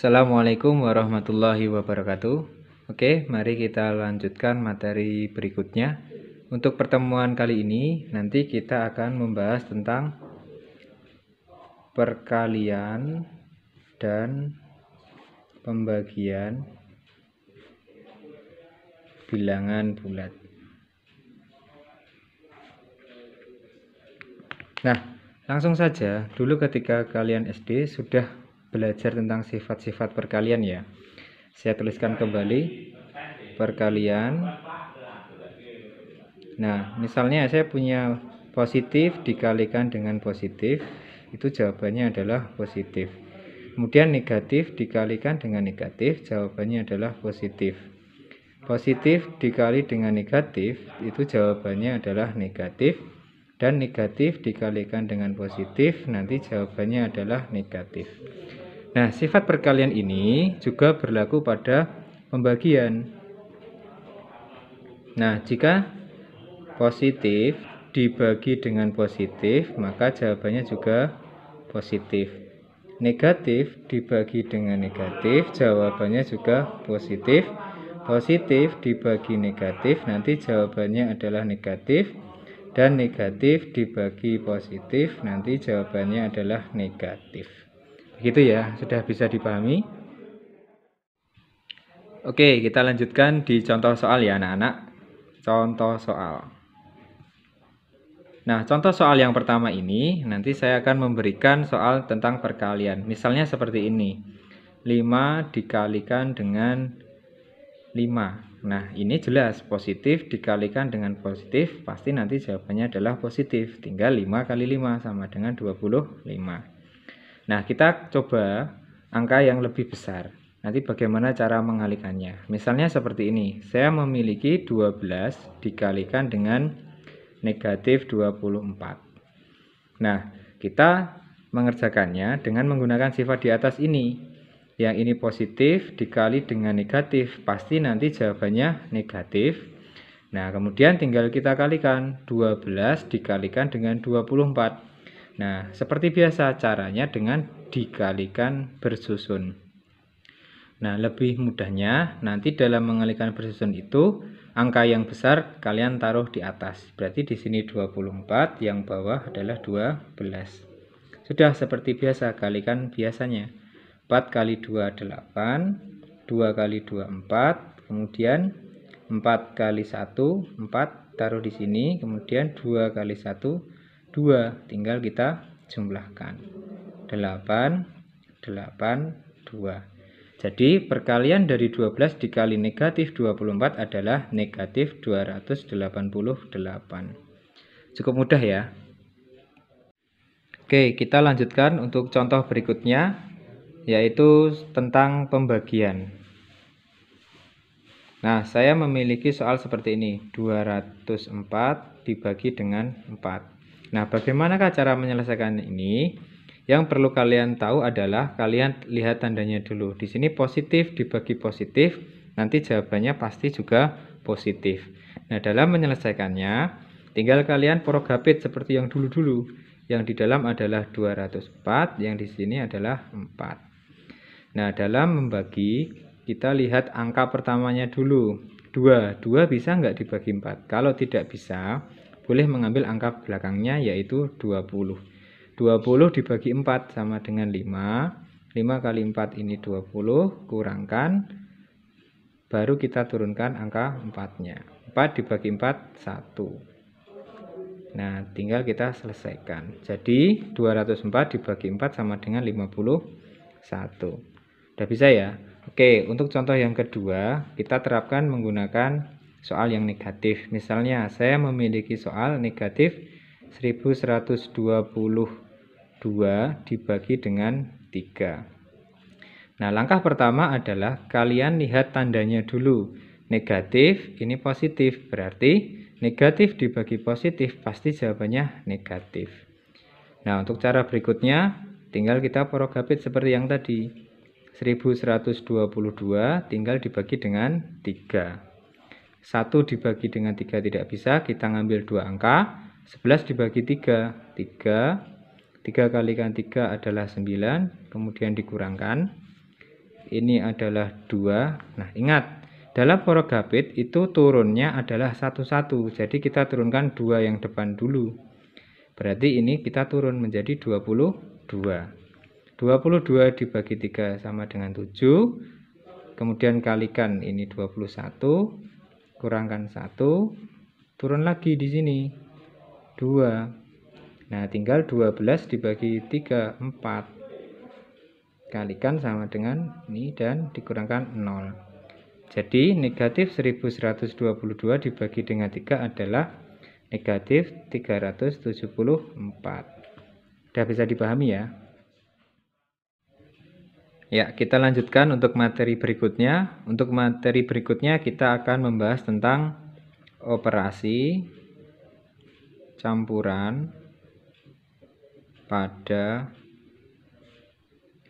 Assalamualaikum warahmatullahi wabarakatuh. Oke, mari kita lanjutkan materi berikutnya. Untuk pertemuan kali ini, nanti kita akan membahas tentang perkalian dan pembagian bilangan bulat. Nah, langsung saja, dulu ketika kalian SD sudah belajar tentang sifat-sifat perkalian ya. Saya tuliskan kembali perkalian. Nah, misalnya saya punya positif dikalikan dengan positif, itu jawabannya adalah positif. Kemudian negatif dikalikan dengan negatif, jawabannya adalah positif. Positif dikali dengan negatif, itu jawabannya adalah negatif. Dan negatif dikalikan dengan positif, nanti jawabannya adalah negatif. Nah, sifat perkalian ini juga berlaku pada pembagian. Nah, jika positif dibagi dengan positif, maka jawabannya juga positif. Negatif dibagi dengan negatif, jawabannya juga positif. Positif dibagi negatif, nanti jawabannya adalah negatif. Dan negatif dibagi positif, nanti jawabannya adalah negatif. Begitu ya, sudah bisa dipahami. Oke, kita lanjutkan di contoh soal ya anak-anak. Contoh soal. Nah, contoh soal yang pertama ini nanti saya akan memberikan soal tentang perkalian. Misalnya seperti ini. 5 dikalikan dengan 5. Nah, ini jelas positif dikalikan dengan positif, pasti nanti jawabannya adalah positif. Tinggal 5 kali 5 sama dengan 25. Nah, kita coba angka yang lebih besar. Nanti bagaimana cara mengalikannya? Misalnya seperti ini. Saya memiliki 12 dikalikan dengan negatif 24. Nah, kita mengerjakannya dengan menggunakan sifat di atas ini. Yang ini positif dikali dengan negatif. Pasti nanti jawabannya negatif. Nah, kemudian tinggal kita kalikan. 12 dikalikan dengan 24. Nah, seperti biasa caranya dengan dikalikan bersusun. Nah, lebih mudahnya nanti dalam mengalikan bersusun itu angka yang besar kalian taruh di atas. Berarti di sini 24, yang bawah adalah 12. Sudah seperti biasa kalikan biasanya. 4 kali 2 8, 2 kali 2 4, kemudian 4 kali 1 4 taruh di sini, kemudian 2 kali 1 2 tinggal kita jumlahkan 8 8 2 jadi perkalian dari 12 dikali negatif 24 adalah negatif 288 cukup mudah ya Oke kita lanjutkan untuk contoh berikutnya yaitu tentang pembagian Nah, saya memiliki soal seperti ini. 204 dibagi dengan 4. Nah, bagaimanakah cara menyelesaikan ini? Yang perlu kalian tahu adalah kalian lihat tandanya dulu. Di sini positif dibagi positif, nanti jawabannya pasti juga positif. Nah, dalam menyelesaikannya, tinggal kalian porogapit seperti yang dulu-dulu. Yang di dalam adalah 204, yang di sini adalah 4. Nah, dalam membagi, kita lihat angka pertamanya dulu. 2, 2 bisa nggak dibagi 4? Kalau tidak bisa, boleh mengambil angka belakangnya yaitu 20. 20 dibagi 4 sama dengan 5. 5 kali 4 ini 20, kurangkan, baru kita turunkan angka 4-nya. 4 dibagi 4, 1. Nah, tinggal kita selesaikan. Jadi, 204 dibagi 4 sama dengan 51. udah bisa ya? Oke, untuk contoh yang kedua, kita terapkan menggunakan soal yang negatif. Misalnya, saya memiliki soal negatif 1122 dibagi dengan 3. Nah, langkah pertama adalah kalian lihat tandanya dulu. Negatif, ini positif, berarti negatif dibagi positif pasti jawabannya negatif. Nah, untuk cara berikutnya, tinggal kita porogapit seperti yang tadi. 1122 tinggal dibagi dengan 3. 1 dibagi dengan 3 tidak bisa, kita ngambil 2 angka. 11 dibagi 3, 3. 3 kali kan 3 adalah 9, kemudian dikurangkan. Ini adalah 2. Nah, ingat, dalam porok orogapit itu turunnya adalah 1-1. Jadi kita turunkan 2 yang depan dulu. Berarti ini kita turun menjadi 22. 22 dibagi 3 sama dengan 7. Kemudian kalikan ini 21 kurangkan satu turun lagi di sini 2 nah tinggal 12 dibagi 3 4 kalikan sama dengan ini dan dikurangkan 0 jadi negatif 1122 dibagi dengan 3 adalah negatif 374 sudah bisa dipahami ya Ya, kita lanjutkan untuk materi berikutnya. Untuk materi berikutnya kita akan membahas tentang operasi campuran pada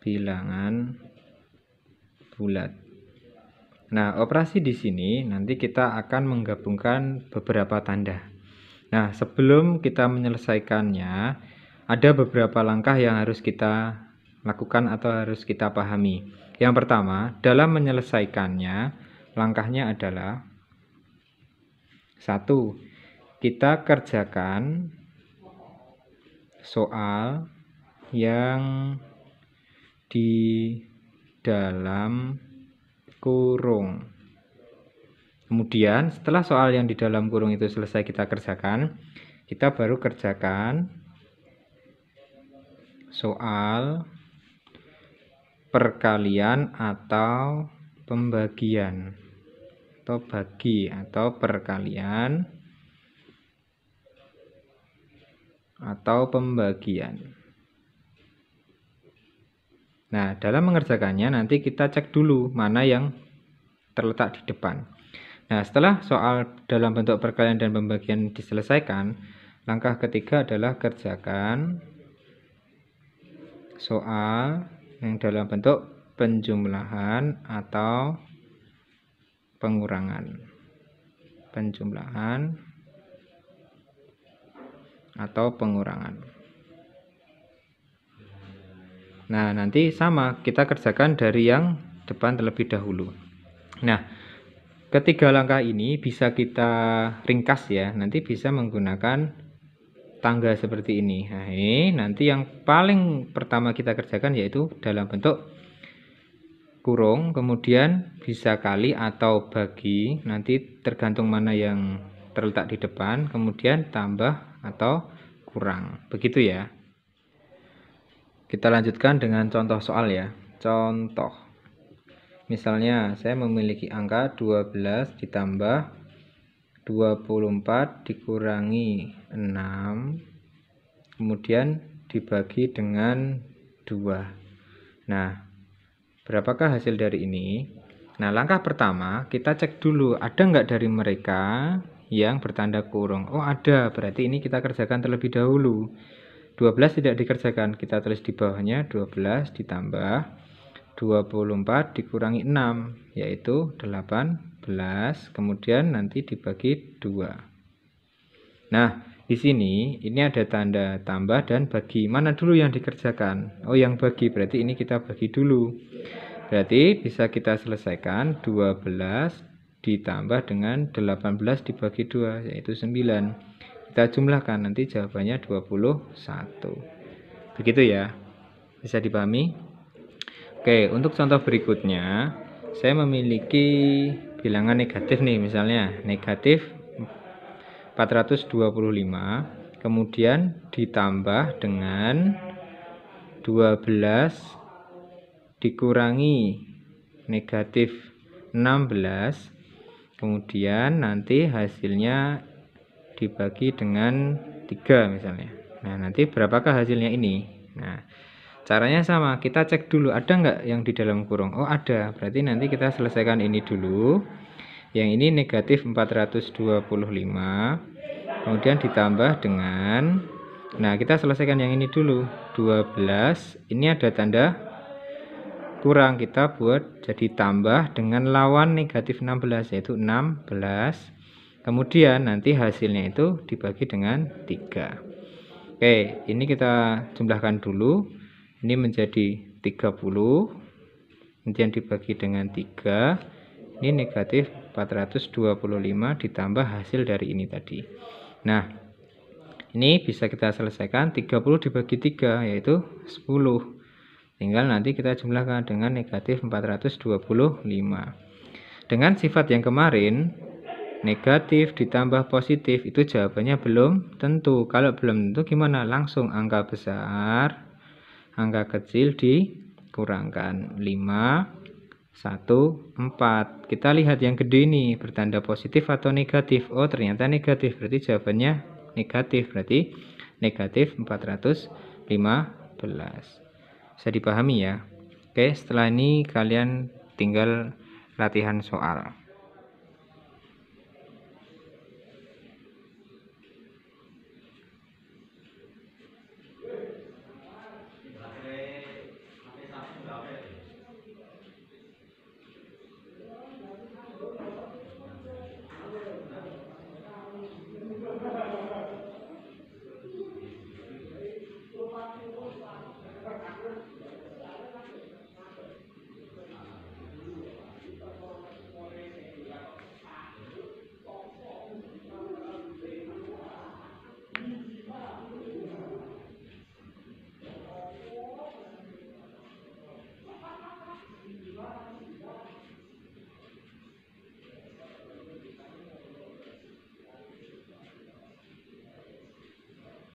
bilangan bulat. Nah, operasi di sini nanti kita akan menggabungkan beberapa tanda. Nah, sebelum kita menyelesaikannya, ada beberapa langkah yang harus kita lakukan atau harus kita pahami. Yang pertama, dalam menyelesaikannya, langkahnya adalah satu, kita kerjakan soal yang di dalam kurung. Kemudian setelah soal yang di dalam kurung itu selesai kita kerjakan, kita baru kerjakan soal perkalian atau pembagian atau bagi atau perkalian atau pembagian. Nah, dalam mengerjakannya nanti kita cek dulu mana yang terletak di depan. Nah, setelah soal dalam bentuk perkalian dan pembagian diselesaikan, langkah ketiga adalah kerjakan soal yang dalam bentuk penjumlahan atau pengurangan. Penjumlahan atau pengurangan. Nah, nanti sama kita kerjakan dari yang depan terlebih dahulu. Nah, ketiga langkah ini bisa kita ringkas ya. Nanti bisa menggunakan tangga seperti ini. Nah, ini nanti yang paling pertama kita kerjakan yaitu dalam bentuk kurung, kemudian bisa kali atau bagi, nanti tergantung mana yang terletak di depan, kemudian tambah atau kurang. Begitu ya. Kita lanjutkan dengan contoh soal ya. Contoh. Misalnya saya memiliki angka 12 ditambah 24 dikurangi 6 kemudian dibagi dengan 2 nah berapakah hasil dari ini nah langkah pertama kita cek dulu ada nggak dari mereka yang bertanda kurung oh ada berarti ini kita kerjakan terlebih dahulu 12 tidak dikerjakan kita tulis di bawahnya 12 ditambah 24 dikurangi 6 yaitu 18 kemudian nanti dibagi 2 nah di sini ini ada tanda tambah dan bagi mana dulu yang dikerjakan oh yang bagi berarti ini kita bagi dulu berarti bisa kita selesaikan 12 ditambah dengan 18 dibagi 2 yaitu 9 kita jumlahkan nanti jawabannya 21 begitu ya bisa dipahami Oke, untuk contoh berikutnya, saya memiliki bilangan negatif nih misalnya, negatif 425, kemudian ditambah dengan 12 dikurangi negatif 16, kemudian nanti hasilnya dibagi dengan 3 misalnya. Nah, nanti berapakah hasilnya ini? Nah, Caranya sama, kita cek dulu ada nggak yang di dalam kurung. Oh ada, berarti nanti kita selesaikan ini dulu. Yang ini negatif 425, kemudian ditambah dengan, nah kita selesaikan yang ini dulu, 12, ini ada tanda kurang, kita buat jadi tambah dengan lawan negatif 16, yaitu 16. Kemudian nanti hasilnya itu dibagi dengan 3. Oke, ini kita jumlahkan dulu ini menjadi 30 kemudian dibagi dengan 3 ini negatif 425 ditambah hasil dari ini tadi nah ini bisa kita selesaikan 30 dibagi 3 yaitu 10 tinggal nanti kita jumlahkan dengan negatif 425 dengan sifat yang kemarin negatif ditambah positif itu jawabannya belum tentu kalau belum tentu gimana langsung angka besar angka kecil dikurangkan 5 1 4 kita lihat yang gede ini bertanda positif atau negatif oh ternyata negatif berarti jawabannya negatif berarti negatif 415 bisa dipahami ya Oke setelah ini kalian tinggal latihan soal